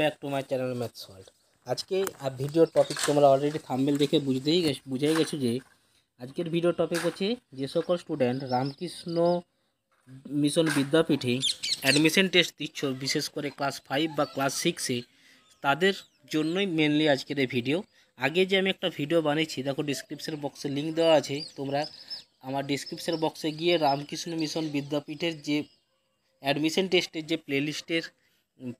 back to my channel maths world আজকে আর ভিডিওর টপিক তোমরা অলরেডি থাম্বেল দেখে বুঝতেই গেছো বুঝেই গেছো যে আজকের ভিডিও টপিক হচ্ছে যে সকল স্টুডেন্ট রামকৃষ্ণ মিশন বিদ্যাপীঠে অ্যাডমিশন টেস্ট দিচ্ছ বিশেষ করে ক্লাস ফাইভ বা ক্লাস সিক্সে তাদের জন্যই মেনলি আজকের এই ভিডিও আগে যে আমি একটা ভিডিও বানিয়েছি দেখো ডিসক্রিপশন বক্সে লিঙ্ক দেওয়া আছে তোমরা আমার ডিসক্রিপশন বক্সে গিয়ে রামকৃষ্ণ মিশন বিদ্যাপীঠের যে অ্যাডমিশন টেস্টের যে প্লেলিস্টের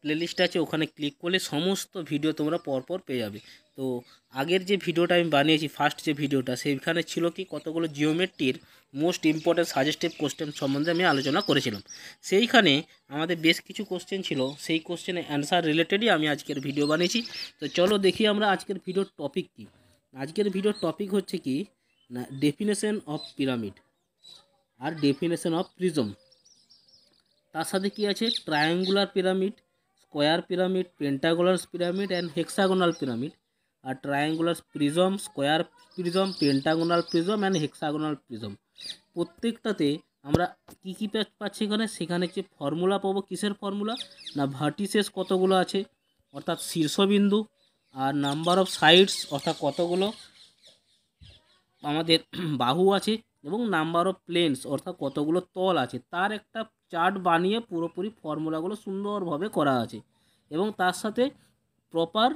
প্লেলিস্ট আছে ওখানে ক্লিক করলে সমস্ত ভিডিও তোমরা পরপর পেয়ে যাবে তো আগের যে ভিডিওটা আমি বানিয়েছি ফার্স্ট যে ভিডিওটা সেইখানে ছিল কি কতগুলো জিওমেট্রির মোস্ট ইম্পর্ট্যান্ট সাজেস্টেড কোশ্চেন সম্বন্ধে আমি আলোচনা করেছিলাম সেইখানে আমাদের বেশ কিছু কোশ্চেন ছিল সেই কোশ্চেনে অ্যান্সার রিলেটেডই আমি আজকের ভিডিও বানিয়েছি তো চলো দেখি আমরা আজকের ভিডিওর টপিক কি আজকের ভিডিওর টপিক হচ্ছে কি না ডেফিনেশন অফ পিরামিড আর ডেফিনেশন অফ প্রিজম তার সাথে কি আছে triangular pyramid square pyramid pentagonal pyramid and hexagonal pyramid আর triangular prism square prism pentagonal prism and hexagonal prism প্রত্যেকটাতে আমরা কী কী পাচ্ছি এখানে সেখানে যে ফর্মুলা পাবো কিসের ফর্মুলা না ভার্টিসেস কতগুলো আছে অর্থাৎ শীর্ষবিন্দু আর নাম্বার অফ সাইডস অর্থাৎ কতগুলো আমাদের বাহু আছে এবং নাম্বার অফ প্লেনস অর্থাৎ কতগুলো তল আছে তার একটা চার্ট বানিয়ে পুরোপুরি ফর্মুলাগুলো সুন্দরভাবে করা আছে এবং তার সাথে প্রপার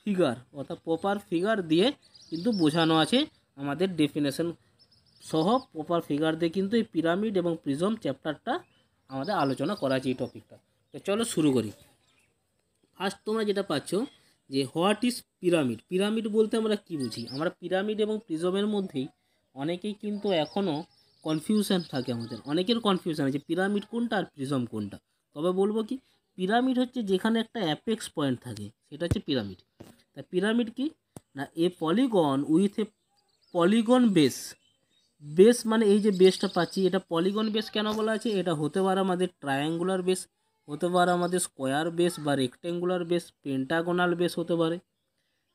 ফিগার অর্থাৎ প্রপার ফিগার দিয়ে কিন্তু বোঝানো আছে আমাদের ডেফিনেশন সহ প্রপার ফিগার দিয়ে কিন্তু এই পিরামিড এবং প্রিজম চ্যাপ্টারটা আমাদের আলোচনা করা আছে এই টপিকটা তো চলো শুরু করি ফার্স্ট তোমরা যেটা পাচ্ছ যে হোয়াট ইজ পিরামিড পিরামিড বলতে আমরা কি বুঝি আমরা পিরামিড এবং প্রিজমের মধ্যেই অনেকেই কিন্তু এখনও কনফিউশন থাকে আমাদের অনেকের কনফিউশন আছে পিরামিড কোনটা আর প্রিজম কোনটা তবে বলবো কি পিরামিড হচ্ছে যেখানে একটা অ্যাপেক্স পয়েন্ট থাকে সেটা হচ্ছে পিরামিড তা পিরামিড কি না a polygon with a polygon base base মানে এই যে বেসটা পাচ্ছি এটা পলিগন বেস কেন বলা আছে এটা হতে পারে আমাদের ট্রায়াঙ্গুলার বেস হতে পারে আমাদের স্কোয়ার বেস বা রেক্ট্যাঙ্গুলার বেস পেন্টাগোনাল বেস হতে পারে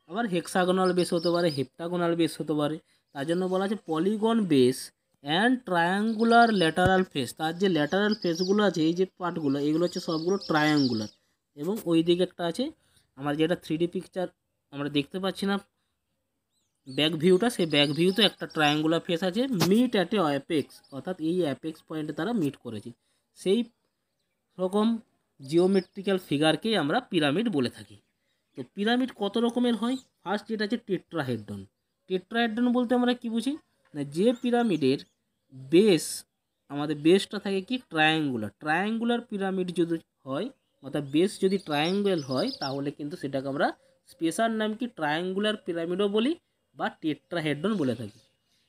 আবার হেক্সাগোনাল বেস হতে পারে হেপ্টাগোনাল বেস হতে পারে তার জন্য বলা আছে polygon base and triangular lateral face তার যে ল্যাটারাল ফেসগুলো আছে এই যে পার্টগুলো এগুলো হচ্ছে সবগুলো ট্রায়াঙ্গুলার এবং ওই দিকে একটা আছে আমার যেটা থ্রি পিকচার আমরা দেখতে পাচ্ছি না ব্যাক ভিউটা সেই ব্যাক ভিউতে একটা ট্রায়াঙ্গুলার ফেস আছে মিট অ্যাট এ অ্যাপেক্স অর্থাৎ এই অ্যাপেক্স পয়েন্টে তারা মিট করেছে সেই রকম জিওমেট্রিক্যাল ফিগারকেই আমরা পিরামিড বলে থাকি তো পিরামিড কত রকমের হয় ফার্স্ট যেটা আছে টেট্রাহেড্রন টেট্রাহাইড্রন বলতে আমরা কি বুঝি না যে পিরামিডের বেস আমাদের বেসটা থাকে কি ট্রায়াঙ্গুলার ট্রায়াঙ্গুলার পিরামিড যদি হয় অর্থাৎ বেস যদি ট্রায়াঙ্গেল হয় তাহলে কিন্তু সেটাকে আমরা স্পেশাল নাম কি ট্রায়াঙ্গুলার পিরামিডও বলি বা টেট্রাহেড্রন বলে থাকি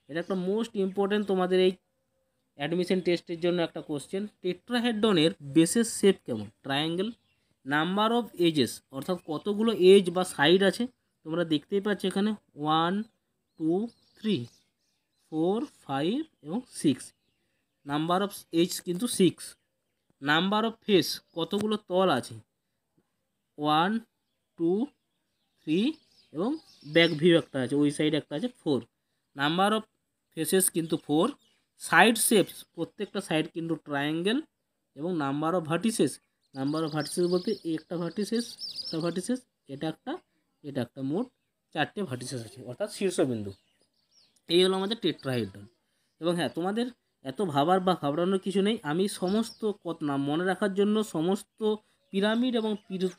এটা একটা মোস্ট ইম্পর্টেন্ট তোমাদের এই অ্যাডমিশন টেস্টের জন্য একটা কোশ্চেন টেট্রাহেড্রনের বেসের শেপ কেমন ট্রায়াঙ্গেল নাম্বার অফ এজেস অর্থাৎ কতগুলো এজ বা সাইড আছে তোমরা দেখতেই পাচ্ছ এখানে one two three four five এবং সিক্স নাম্বার অফ এইচ কিন্তু সিক্স নাম্বার অফ ফেস কতগুলো তল আছে ওয়ান টু থ্রি এবং ব্যাক ভিউ একটা আছে ওই সাইড একটা আছে ফোর নাম্বার অফ ফেসেস কিন্তু ফোর সাইড শেপস প্রত্যেকটা সাইড কিন্তু ট্রায়াঙ্গেল এবং number of vertices number of vertices বলতে একটা ভার্টিসেস একটা ভার্টিসেস এটা একটা এটা একটা মোট চারটে ভার্টিসেস আছে অর্থাৎ শীর্ষবিন্দু এই হলো আমাদের টেট্রাহাইড্রন এবং হ্যাঁ তোমাদের এত ভাবার বা ঘাবড়ানোর কিছু নেই আমি সমস্ত নাম মনে রাখার জন্য সমস্ত পিরামিড এবং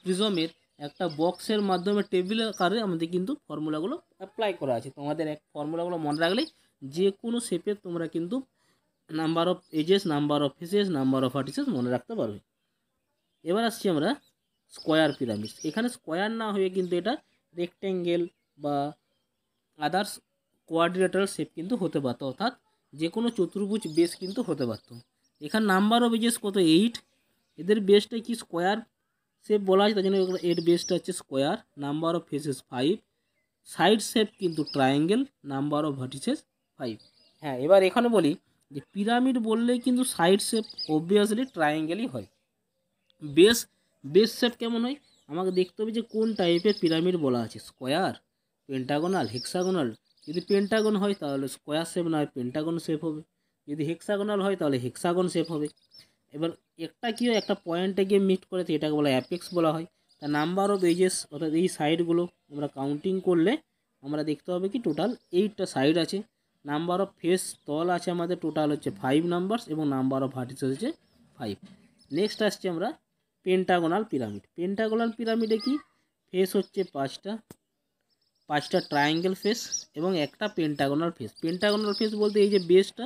প্রিজমের একটা বক্সের মাধ্যমে টেবিল আকারে আমাদের কিন্তু ফর্মুলাগুলো অ্যাপ্লাই করা আছে তোমাদের এক ফর্মুলাগুলো মনে রাখলেই যে কোনো শেপে তোমরা কিন্তু number of edges number of faces number of vertices মনে রাখতে পারবে এবার আসছি আমরা স্কোয়ার পিরামিড এখানে স্কোয়ার না হয়ে কিন্তু এটা রেক্ট্যাঙ্গেল বা আদার্স কোয়ার্ডিনেটাল শেপ কিন্তু হতে পারত অর্থাৎ যে কোনো চতুর্ভুজ বেস কিন্তু হতে পারত এখান নাম্বার অফ বেজেস কত এইট এদের বেসটা কি স্কোয়ার শেপ বলা আছে তার জন্য এর বেসটা হচ্ছে square number of faces five side shape কিন্তু triangle number of vertices five হ্যাঁ এবার এখানে বলি যে পিরামিড বললে কিন্তু সাইড শেপ অবভিয়াসলি ট্রায়াঙ্গেলই হয় বেস বেস শেপ কেমন হয় আমাকে দেখতে হবে যে কোন টাইপের পিরামিড বলা আছে স্কোয়ার পেন্টাগোনাল হেক্সাগোনাল যদি পেন্টাগন হয় তাহলে স্কোয়ার শেপ না হয় পেন্টাগন শেপ হবে যদি হেক্সাগোনাল হয় তাহলে হেক্সাগন শেপ হবে এবার একটা কী হয় একটা পয়েন্টে গিয়ে মিট করে এটাকে বলা অ্যাপেক্স বলা হয় তা নাম্বার অফ এজেস অর্থাৎ এই সাইডগুলো আমরা কাউন্টিং করলে আমরা দেখতে হবে কি টোটাল এইটটা সাইড আছে নাম্বার অফ ফেস তল আছে আমাদের টোটাল হচ্ছে ফাইভ নাম্বারস এবং নাম্বার অফ হার্টিস হচ্ছে ফাইভ নেক্সট আসছে আমরা পেন্টাগোনাল পিরামিড পেন্টাগোনাল পিরামিডে কি ফেস হচ্ছে পাঁচটা পাঁচটা ট্রায়াঙ্গেল ফেজ এবং একটা পেন্টাগোনাল ফেজ পেন্টাগোনাল ফেজ বলতে এই যে বেসটা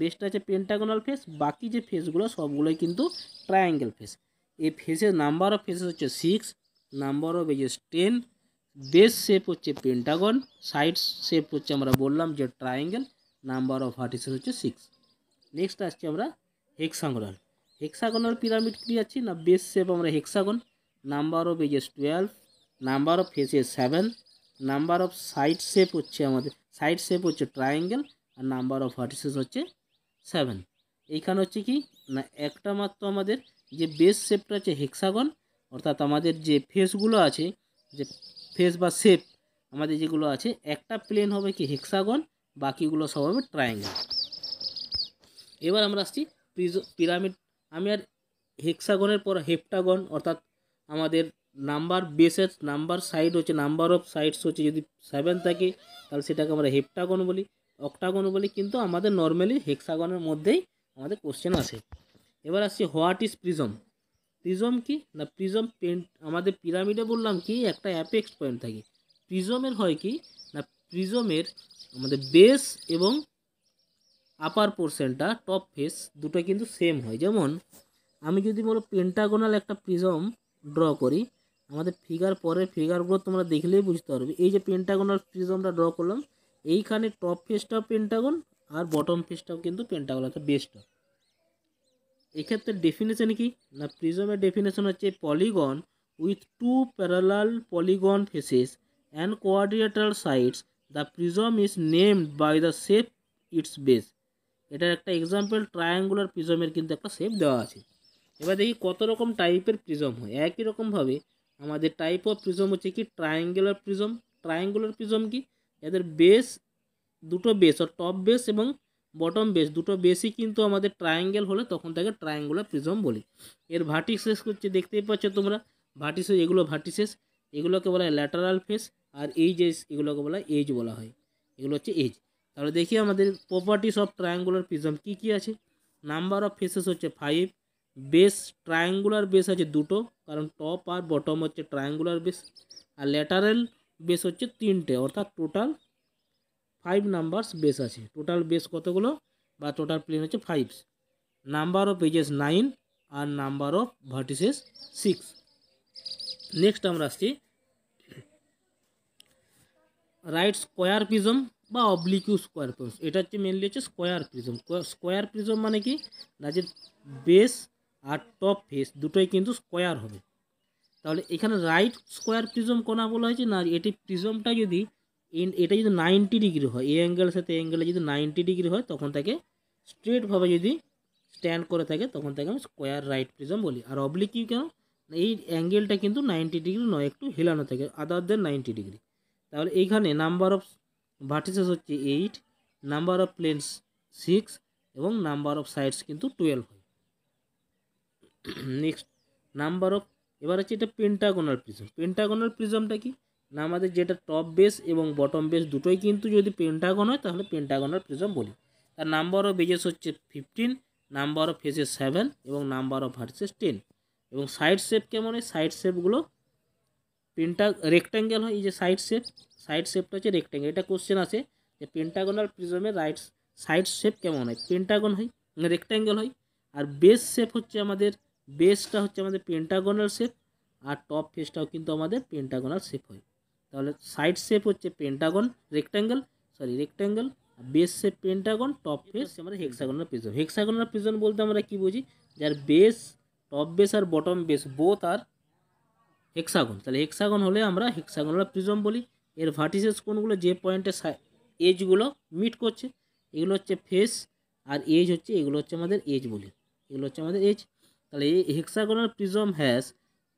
বেসটা আছে পেন্টাগোনাল ফেজ বাকি যে ফেজগুলো সবগুলাই কিন্তু ট্রায়াঙ্গেল ফেজ এই ফেজের নাম্বার অফ ফেজ হচ্ছে 6 number of edge 10 base shape হচ্ছে পেন্টাগন সাইডস শেপ হচ্ছে আমরা বললাম যে ট্রায়াঙ্গেল নাম্বার অফ ভার্টেস হচ্ছে 6 नेक्स्ट আসছে আমরা হেক্সাগনাল হেক্সাগনাল পিরামিড কি আছে না বেস শেপ আমরা hexagon number of edge 12 number of face 7 number of side shape হচ্ছে আমাদের সাইড শেপ হচ্ছে ট্রায়াঙ্গেল আর নাম্বার অফ ভার্টিসেস হচ্ছে সেভেন এইখানে হচ্ছে কি না একটা মাত্র আমাদের যে বেস শেপটা হচ্ছে হেক্সাগন অর্থাৎ আমাদের যে ফেসগুলো আছে যে ফেস বা শেপ আমাদের যেগুলো আছে একটা প্লেন হবে কি হেক্সাগন বাকিগুলো সব হবে ট্রায়াঙ্গেল এবার আমরা আসছি পিরামিড আমি আর হেক্সাগনের পর হেপ্টাগন অর্থাৎ আমাদের নাম্বার বেসের নাম্বার সাইড হচ্ছে নাম্বার অফ সাইডস হচ্ছে যদি সেভেন থাকে তাহলে সেটাকে আমরা হেপটাগন বলি অক্টাগন বলি কিন্তু আমাদের নর্মালি হেক্সাগনের মধ্যেই আমাদের কোশ্চেন আসে এবার আসছে হোয়াট ইজ প্রিজম প্রিজম কি না প্রিজম পেন্ট আমাদের পিরামিডে বললাম কি একটা অ্যাপেক্স পয়েন্ট থাকে প্রিজমের হয় কি না প্রিজমের আমাদের বেস এবং আপার পোর্শনটা টপ ফেস দুটো কিন্তু সেম হয় যেমন আমি যদি বলো পেন্টাগোনাল একটা প্রিজম ড্র করি আমাদের ফিগার পরের ফিগারগুলো তোমরা দেখলেই বুঝতে পারবে এই যে পেন্টাগন আর প্রিজমটা ড্র করলাম এইখানে টপ ফেসটাও পেন্টাগন আর বটম ফেসটাও কিন্তু পেন্টাগন অর্থাৎ বেসটা এক্ষেত্রে ডেফিনেশন কি না প্রিজমের ডেফিনেশন হচ্ছে polygon with two parallel polygon faces and quadrilateral sides the prism is named by the shape its base এটার একটা এক্সাম্পল ট্রায়াঙ্গুলার প্রিজমের কিন্তু একটা শেপ দেওয়া আছে এবার দেখি কত রকম টাইপের প্রিজম হয় একই রকমভাবে আমাদের টাইপ অফ প্রিজম হচ্ছে কি ট্রায়াঙ্গুলার প্রিজম ট্রায়াঙ্গুলার প্রিজম কি এদের বেস দুটো বেস ও টপ বেস এবং বটম বেস দুটো বেসই কিন্তু আমাদের ট্রায়াঙ্গেল হলে তখন তাকে ট্রায়াঙ্গুলার প্রিজম বলি এর ভার্টিসেস হচ্ছে দেখতেই পাচ্ছ তোমরা ভার্টিসেস এগুলো ভার্টিসেস এগুলোকে বলা হয় ল্যাটারাল ফেস আর এইজ এগুলোকে বলা হয় এজ বলা হয় এগুলো হচ্ছে এজ তাহলে দেখি আমাদের প্রপার্টিস অফ ট্রায়াঙ্গুলার প্রিজম কী কী আছে নাম্বার অফ ফেসেস হচ্ছে ফাইভ বেস ট্রায়াঙ্গুলার বেস আছে দুটো কারণ টপ আর বটম হচ্ছে ট্রায়াঙ্গুলার বেস আর ল্যাটারেল বেস হচ্ছে তিনটে অর্থাৎ টোটাল ফাইভ নাম্বারস বেস আছে টোটাল বেস কতগুলো বা টোটাল প্লেন হচ্ছে fives number of faces nine আর number of vertices six next আমরা আসছি রাইট স্কোয়ার প্রিজম বা অবলিকিউ স্কোয়ার প্রিজম এটা হচ্ছে মেনলি হচ্ছে স্কোয়ার প্রিজম স্কোয়ার প্রিজম মানে কি না যে বেস আর টপ ফেস দুটোই কিন্তু স্কোয়ার হবে তাহলে এখানে রাইট স্কোয়ার প্রিজম কোনা বলা হয়েছে না এটি প্রিজমটা যদি এটা যদি নাইনটি ডিগ্রি হয় এ অ্যাঙ্গেল সাথে অ্যাঙ্গেলে যদি নাইনটি ডিগ্রি হয় তখন তাকে স্ট্রেটভাবে যদি স্ট্যান্ড করে থাকে তখন তাকে আমি স্কোয়ার রাইট প্রিজম বলি আর অবলিক কি কেন এই অ্যাঙ্গেলটা কিন্তু নাইনটি ডিগ্রি নয় একটু হেলানো থাকে আদার দেন নাইনটি ডিগ্রি তাহলে এইখানে নাম্বার অফ ভার্টিসেস হচ্ছে eight number of planes six এবং নাম্বার অফ সাইডস কিন্তু টুয়েলভ হয় নেক্সট নাম্বার অফ এবার হচ্ছে এটা পেন্টাগোনাল প্রিজম পেন্টাগোনাল প্রিজমটা কি না আমাদের যেটা টপ বেস এবং বটম বেস দুটোই কিন্তু যদি পেন্টাগন হয় তাহলে পেন্টাগোনাল প্রিজম বলি তার নাম্বার অফ বেজেস হচ্ছে fifteen number of faces seven এবং নাম্বার অফ ভার্সেস টেন এবং সাইড শেপ কেমন হয় সাইড শেপগুলো পেন্টা রেক্ট্যাঙ্গেল হয় এই যে সাইড শেপ সাইড শেপটা হচ্ছে রেক্ট্যাঙ্গেল এটা কোশ্চেন আছে যে পেন্টাগোনাল প্রিজমের রাইট সাইড শেপ কেমন হয় পেন্টাগন হয় রেক্ট্যাঙ্গেল হয় আর বেস শেপ হচ্ছে আমাদের বেসটা হচ্ছে আমাদের পেন্টাগোনাল শেপ আর টপ ফেসটাও কিন্তু আমাদের পেন্টাগোনাল শেপ হয় তাহলে সাইড শেপ হচ্ছে pentagon rectangle sorry rectangle base shape pentagon top face আমাদের হেক্সাগোনাল প্রিজন হেক্সাগোনাল প্রিজন বলতে আমরা কি বুঝি যার বেস টপ বেস আর বটম বেস বোথ আর হেক্সাগন তাহলে হেক্সাগন হলে আমরা হেক্সাগোনাল প্রিজম বলি এর ভার্টিসেস কোনগুলো যে পয়েন্টে এজগুলো মিট করছে এগুলো হচ্ছে ফেস আর এজ হচ্ছে এগুলো হচ্ছে আমাদের এজ বলি এগুলো হচ্ছে আমাদের এজ তাহলে এই hexagonal prism has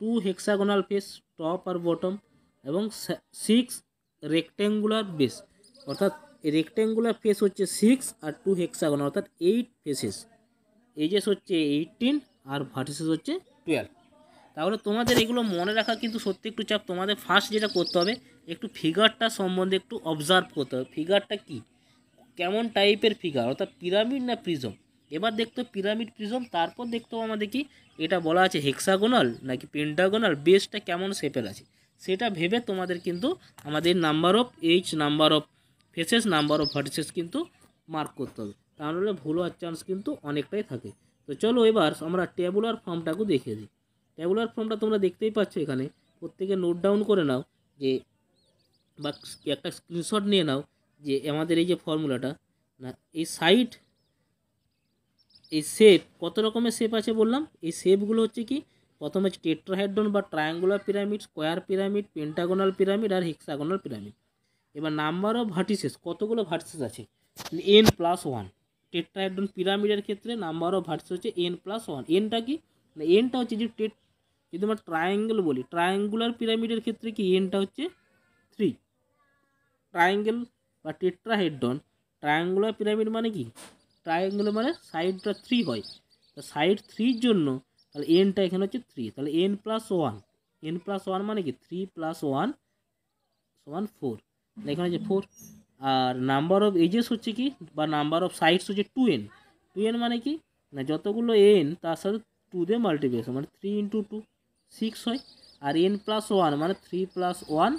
two hexagonal face top আর বটম এবং সিক্স রেক্ট্যাঙ্গুলার বেস অর্থাৎ রেক্ট্যাঙ্গুলার ফেস হচ্ছে সিক্স আর টু হেক্সাগোনাল অর্থাৎ এইট ফেসেস এজেস হচ্ছে এইটিন আর ভার্টিসেস হচ্ছে টুয়েলভ তাহলে তোমাদের এগুলো মনে রাখা কিন্তু সত্যি একটু চাপ তোমাদের ফার্স্ট যেটা করতে হবে একটু ফিগারটা সম্বন্ধে একটু অবজার্ভ করতে হবে ফিগারটা কি কেমন টাইপের ফিগার অর্থাৎ পিরামিড না প্রিজম এবার দেখতো পিরামিড প্রিজম তারপর দেখতো আমাদের কি এটা বলা আছে হেক্সাগোনাল নাকি পেন্টাগোনাল বেসটা কেমন শেপের আছে সেটা ভেবে তোমাদের কিন্তু আমাদের number of edge number of faces number of vertices কিন্তু মার্ক করতে হবে তাহলে ভুল হওয়ার চান্স কিন্তু অনেকটাই থাকে তো চলো এবার আমরা ট্যাবুলার ফর্মটাকে দেখে দিই ট্যাবুলার ফর্মটা তোমরা দেখতেই পাচ্ছ এখানে প্রত্যেকে নোট ডাউন করে নাও যে বা একটা স্ক্রিনশট নিয়ে নাও যে আমাদের এই যে ফর্মুলাটা না এই সাইড এই শেপ কত রকমের শেপ আছে বললাম এই শেপগুলো হচ্ছে কি প্রথমে টেট্রাহাইড্রন বা triangular pyramid square pyramid pentagonal pyramid আর হেক্সাগোনাল পিরামিড এবার নাম্বার অফ ভার্টিসেস কতগুলো ভার্টিসেস আছে এন প্লাস ওয়ান টেট্রাহাইড্রন পিরামিডের ক্ষেত্রে নাম্বার অফ ভার্টিস হচ্ছে এন প্লাস ওয়ান এনটা কি এনটা হচ্ছে যে টেট যদি আমরা ট্রায়াঙ্গেল বলি ট্রায়াঙ্গুলার পিরামিডের ক্ষেত্রে কি এনটা হচ্ছে থ্রি ট্রায়াঙ্গেল বা টেট্রাহাইড্রন ট্রায়াঙ্গুলার পিরামিড মানে কি ট্রায়াঙ্গেল মানে সাইডটা থ্রি হয় তো সাইড থ্রির জন্য তাহলে এনটা এখানে হচ্ছে থ্রি তাহলে n plus one n plus one মানে কি থ্রি প্লাস ওয়ান সমান ফোর এখানে হচ্ছে ফোর আর নাম্বার অফ এজেস হচ্ছে কি বা নাম্বার অফ সাইডস হচ্ছে টু এন টু এন মানে কি না যতগুলো এন তার সাথে টু দিয়ে মাল্টিপ্লিকেশন মানে থ্রি ইন্টু টু সিক্স হয় আর এন প্লাস ওয়ান মানে থ্রি প্লাস ওয়ান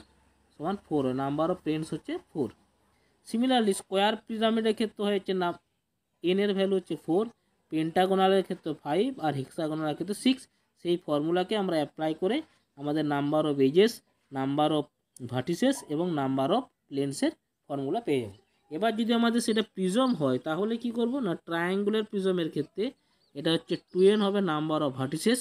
সমান ফোর হয় নাম্বার অফ টেন্স হচ্ছে ফোর সিমিলারলি স্কোয়ার পিরামিডের ক্ষেত্রে হয়েছে না এন এর ভ্যালু হচ্ছে ফোর পেন্টাগোনালের ক্ষেত্রে ফাইভ আর হিক্সাগোনালের ক্ষেত্রে সিক্স সেই ফর্মুলাকে আমরা অ্যাপ্লাই করে আমাদের number of edges number of vertices এবং নাম্বার অফ লেন্সের ফর্মুলা পেয়ে যাব এবার যদি আমাদের সেটা প্রিজম হয় তাহলে কি করব না ট্রায়াঙ্গুলার প্রিজমের ক্ষেত্রে এটা হচ্ছে টু এন হবে number of vertices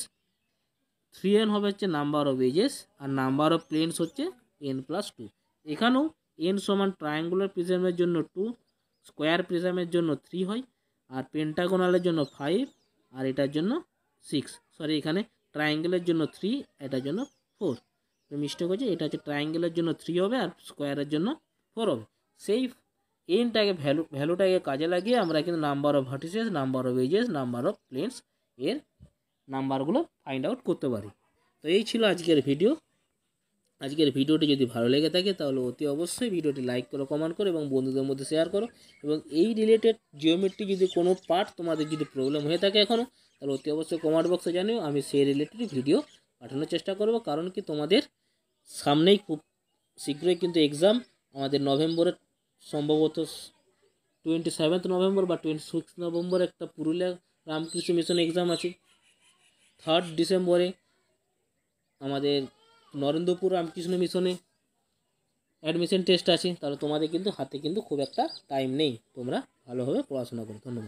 three n হবে হচ্ছে নাম্বার অফ এজেস আর নাম্বার অফ প্লেন্স হচ্ছে এন প্লাস টু এখানেও এন সমান ট্রায়াঙ্গুলার প্রিজমের জন্য টু স্কোয়ার প্রিজমের জন্য থ্রি হয় আর পেন্টাগোনালের জন্য ফাইভ আর এটার জন্য সিক্স সরি এখানে ট্রায়াঙ্গেলের জন্য থ্রি এটার জন্য ফোর মিস্টেক হচ্ছে এটা হচ্ছে ট্রায়াঙ্গেলের জন্য থ্রি হবে আর স্কোয়ারের জন্য ফোর হবে সেই এনটাকে ভ্যালু ভ্যালুটাকে কাজে লাগিয়ে আমরা কিন্তু number of vertices number of edges number of planes এর নাম্বারগুলো ফাইন্ড আউট করতে পারি তো এই ছিল আজকের ভিডিও আজকের ভিডিওটি যদি ভালো লেগে থাকে তাহলে অতি অবশ্যই ভিডিওটি লাইক করো কমেন্ট করো এবং বন্ধুদের মধ্যে শেয়ার করো এবং এই রিলেটেড জিওমেট্রি যদি কোনো পার্ট তোমাদের যদি প্রবলেম হয়ে থাকে এখনও তাহলে অতি অবশ্যই কমেন্ট বক্সে জানিও আমি সেই রিলেটেড ভিডিও পাঠানোর চেষ্টা করব কারণ কি তোমাদের সামনেই খুব শীঘ্রই কিন্তু এক্সাম আমাদের নভেম্বরের সম্ভবত টোয়েন্টি সেভেন্থ নভেম্বর বা টোয়েন্টি সিক্স নভেম্বর একটা পুরুলিয়া রামকৃষ্ণ মিশন এক্সাম আছে থার্ড ডিসেম্বরে আমাদের নরেন্দ্রপুর রামকৃষ্ণ মিশনে অ্যাডমিশন টেস্ট আছে তাহলে তোমাদের কিন্তু হাতে কিন্তু খুব একটা টাইম নেই তোমরা ভালোভাবে পড়াশোনা করো ধন্যবাদ